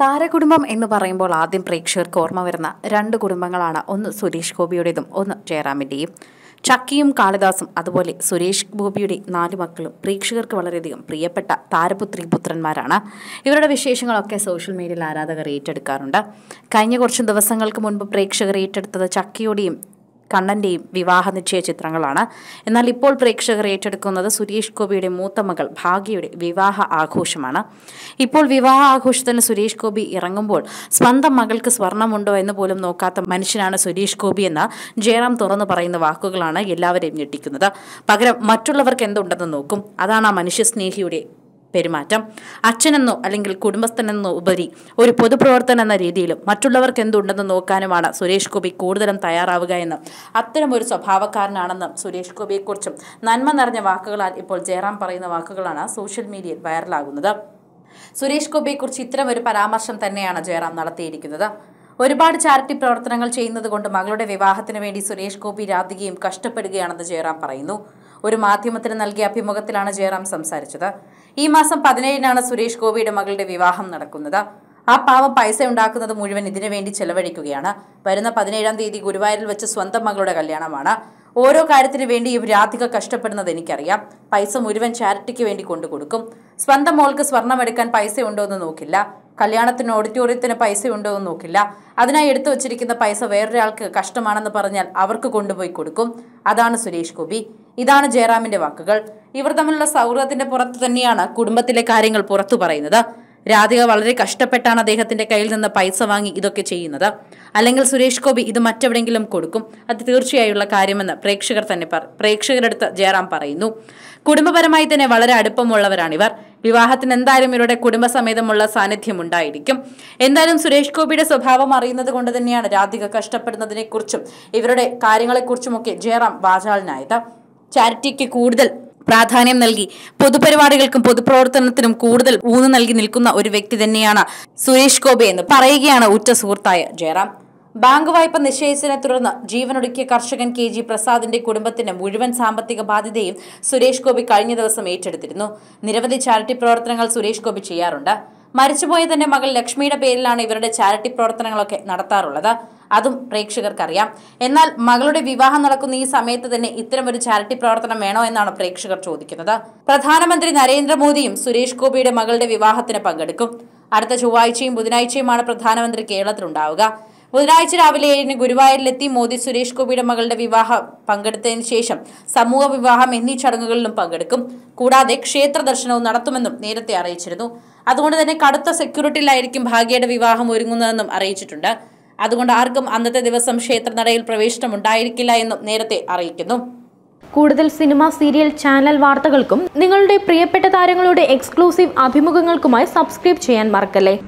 താരകുടുംബം എന്ന് പറയുമ്പോൾ ആദ്യം പ്രേക്ഷകർക്ക് ഓർമ്മ വരുന്ന രണ്ട് കുടുംബങ്ങളാണ് ഒന്ന് സുരേഷ് ഗോപിയുടേതും ഒന്ന് ജയറാമിൻ്റെയും ചക്കിയും കാളിദാസും അതുപോലെ സുരേഷ് ഗോപിയുടെ നാല് മക്കളും പ്രേക്ഷകർക്ക് വളരെയധികം പ്രിയപ്പെട്ട താരപുത്രി പുത്രന്മാരാണ് ഇവരുടെ വിശേഷങ്ങളൊക്കെ സോഷ്യൽ മീഡിയയിൽ ആരാധകർ ഏറ്റെടുക്കാറുണ്ട് കഴിഞ്ഞ കുറച്ച് ദിവസങ്ങൾക്ക് മുൻപ് പ്രേക്ഷകർ ഏറ്റെടുത്തത് ചക്കിയുടെയും കണ്ണൻ്റെയും വിവാഹ നിശ്ചയ ചിത്രങ്ങളാണ് എന്നാൽ ഇപ്പോൾ പ്രേക്ഷകർ ഏറ്റെടുക്കുന്നത് സുരേഷ് ഗോപിയുടെ മൂത്ത മകൾ ഭാഗ്യയുടെ വിവാഹ ആഘോഷമാണ് ഇപ്പോൾ വിവാഹ ആഘോഷത്തിന് സുരേഷ് ഗോപി ഇറങ്ങുമ്പോൾ സ്വന്തം മകൾക്ക് സ്വർണമുണ്ടോ എന്ന് പോലും നോക്കാത്ത മനുഷ്യനാണ് സുരേഷ് ഗോപി എന്ന് ജയറാം തുറന്നു പറയുന്ന വാക്കുകളാണ് എല്ലാവരെയും ഞെട്ടിക്കുന്നത് പകരം മറ്റുള്ളവർക്ക് എന്തുണ്ടെന്ന് നോക്കും അതാണ് ആ മനുഷ്യസ്നേഹിയുടെ പെരുമാറ്റം അച്ഛനെന്നോ അല്ലെങ്കിൽ കുടുംബസ്ഥനെന്നോ ഉപരി ഒരു പൊതുപ്രവർത്തനം എന്ന രീതിയിലും മറ്റുള്ളവർക്ക് എന്തുണ്ടെന്ന് നോക്കാനുമാണ് സുരേഷ് ഗോപി കൂടുതലും തയ്യാറാവുക എന്ന് അത്തരം ഒരു സ്വഭാവക്കാരനാണെന്നും സുരേഷ് ഗോപിയെക്കുറിച്ചും നന്മ നിറഞ്ഞ വാക്കുകളാൽ ഇപ്പോൾ ജയറാം പറയുന്ന വാക്കുകളാണ് സോഷ്യൽ മീഡിയയിൽ വൈറലാകുന്നത് സുരേഷ് ഗോപിയെക്കുറിച്ച് ഇത്തരം ഒരു പരാമർശം തന്നെയാണ് ജയറാം നടത്തിയിരിക്കുന്നത് ഒരുപാട് ചാരിറ്റി പ്രവർത്തനങ്ങൾ ചെയ്യുന്നത് കൊണ്ട് മകളുടെ വിവാഹത്തിന് വേണ്ടി സുരേഷ് ഗോപി രാധികയും കഷ്ടപ്പെടുകയാണെന്ന് ജയറാം പറയുന്നു ഒരു മാധ്യമത്തിന് നൽകിയ അഭിമുഖത്തിലാണ് ജയറാം സംസാരിച്ചത് ഈ മാസം പതിനേഴിനാണ് സുരേഷ് ഗോപിയുടെ മകളുടെ വിവാഹം നടക്കുന്നത് ആ പാവം പൈസ ഉണ്ടാക്കുന്നത് മുഴുവൻ ഇതിനു വേണ്ടി ചെലവഴിക്കുകയാണ് വരുന്ന പതിനേഴാം തീയതി ഗുരുവായൂരിൽ വെച്ച് സ്വന്തം മകളുടെ കല്യാണമാണ് ഓരോ കാര്യത്തിനു വേണ്ടി രാധിക കഷ്ടപ്പെടുന്നത് എനിക്കറിയാം പൈസ മുഴുവൻ ചാരിറ്റിക്ക് വേണ്ടി കൊണ്ടു കൊടുക്കും സ്വന്തം മോൾക്ക് സ്വർണ്ണമെടുക്കാൻ പൈസ ഉണ്ടോ എന്ന് നോക്കില്ല കല്യാണത്തിന് ഓഡിറ്റോറിയത്തിന് പൈസ ഉണ്ടോ എന്ന് നോക്കില്ല അതിനായി എടുത്തു വച്ചിരിക്കുന്ന പൈസ വേറൊരാൾക്ക് കഷ്ടമാണെന്ന് പറഞ്ഞാൽ അവർക്ക് കൊണ്ടുപോയി കൊടുക്കും അതാണ് സുരേഷ് ഗോപി ഇതാണ് ജയറാമിന്റെ വാക്കുകൾ ഇവർ തമ്മിലുള്ള സൗഹൃദത്തിന്റെ പുറത്ത് തന്നെയാണ് കുടുംബത്തിലെ കാര്യങ്ങൾ പുറത്തു പറയുന്നത് രാധിക വളരെ കഷ്ടപ്പെട്ടാണ് അദ്ദേഹത്തിന്റെ കയ്യിൽ നിന്ന് പൈസ വാങ്ങി ഇതൊക്കെ ചെയ്യുന്നത് അല്ലെങ്കിൽ സുരേഷ് ഗോപി ഇത് മറ്റെവിടെങ്കിലും കൊടുക്കും അത് തീർച്ചയായുള്ള കാര്യമെന്ന് പ്രേക്ഷകർ തന്നെ പ്രേക്ഷകരടുത്ത് ജയറാം പറയുന്നു കുടുംബപരമായി തന്നെ വളരെ അടുപ്പമുള്ളവരാണിവർ വിവാഹത്തിന് എന്തായാലും ഇവരുടെ കുടുംബസമേതമുള്ള സാന്നിധ്യം ഉണ്ടായിരിക്കും എന്തായാലും സുരേഷ് ഗോപിയുടെ സ്വഭാവം അറിയുന്നത് കൊണ്ട് തന്നെയാണ് രാധിക കഷ്ടപ്പെടുന്നതിനെക്കുറിച്ചും ഇവരുടെ കാര്യങ്ങളെക്കുറിച്ചുമൊക്കെ ജയറാം വാചാളിനായത് ചാരിറ്റിക്ക് കൂടുതൽ പ്രാധാന്യം നൽകി പൊതുപരിപാടികൾക്കും പൊതുപ്രവർത്തനത്തിനും കൂടുതൽ ഊന്നു നൽകി നിൽക്കുന്ന ഒരു വ്യക്തി തന്നെയാണ് സുരേഷ് ഗോപി എന്ന് പറയുകയാണ് ഉറ്റ സുഹൃത്തായ ജയറാം ബാങ്ക് വായ്പ നിശ്ചയിച്ചതിനെ തുടർന്ന് ജീവനൊടുക്കിയ കർഷകൻ കെ ജി പ്രസാദിന്റെ കുടുംബത്തിന്റെ മുഴുവൻ സാമ്പത്തിക ബാധ്യതയും സുരേഷ് ഗോപി കഴിഞ്ഞ ദിവസം ഏറ്റെടുത്തിരുന്നു നിരവധി ചാരിറ്റി പ്രവർത്തനങ്ങൾ സുരേഷ് ഗോപി ചെയ്യാറുണ്ട് മരിച്ചുപോയ തന്റെ മകൾ ലക്ഷ്മിയുടെ പേരിലാണ് ഇവരുടെ ചാരിറ്റി പ്രവർത്തനങ്ങളൊക്കെ നടത്താറുള്ളത് അതും പ്രേക്ഷകർക്കറിയാം എന്നാൽ മകളുടെ വിവാഹം നടക്കുന്ന ഈ സമയത്ത് തന്നെ ഇത്തരം ഒരു ചാരിറ്റി പ്രവർത്തനം വേണോ എന്നാണ് പ്രേക്ഷകർ ചോദിക്കുന്നത് പ്രധാനമന്ത്രി നരേന്ദ്രമോദിയും സുരേഷ് ഗോപിയുടെ മകളുടെ വിവാഹത്തിന് പങ്കെടുക്കും അടുത്ത ചൊവ്വാഴ്ചയും ബുധനാഴ്ചയുമാണ് പ്രധാനമന്ത്രി കേരളത്തിലുണ്ടാവുക ബുധനാഴ്ച രാവിലെ ഏഴിന് ഗുരുവായൂരിലെത്തി മോദി സുരേഷ് ഗോപിയുടെ മകളുടെ വിവാഹം പങ്കെടുത്തതിന് ശേഷം സമൂഹ വിവാഹം എന്നീ ചടങ്ങുകളിലും പങ്കെടുക്കും കൂടാതെ ക്ഷേത്ര ദർശനവും നടത്തുമെന്നും നേരത്തെ അറിയിച്ചിരുന്നു അതുകൊണ്ട് തന്നെ കടുത്ത സെക്യൂരിറ്റിയിലായിരിക്കും ഭാഗ്യയുടെ വിവാഹം ഒരുങ്ങുന്നതെന്നും അറിയിച്ചിട്ടുണ്ട് അതുകൊണ്ട് ആർക്കും അന്നത്തെ ദിവസം ക്ഷേത്രനടയിൽ പ്രവേശനം ഉണ്ടായിരിക്കില്ല എന്നും നേരത്തെ അറിയിക്കുന്നു കൂടുതൽ സിനിമ സീരിയൽ ചാനൽ വാർത്തകൾക്കും നിങ്ങളുടെ പ്രിയപ്പെട്ട താരങ്ങളുടെ എക്സ്ക്ലൂസീവ് അഭിമുഖങ്ങൾക്കുമായി സബ്സ്ക്രൈബ് ചെയ്യാൻ മറക്കല്ലേ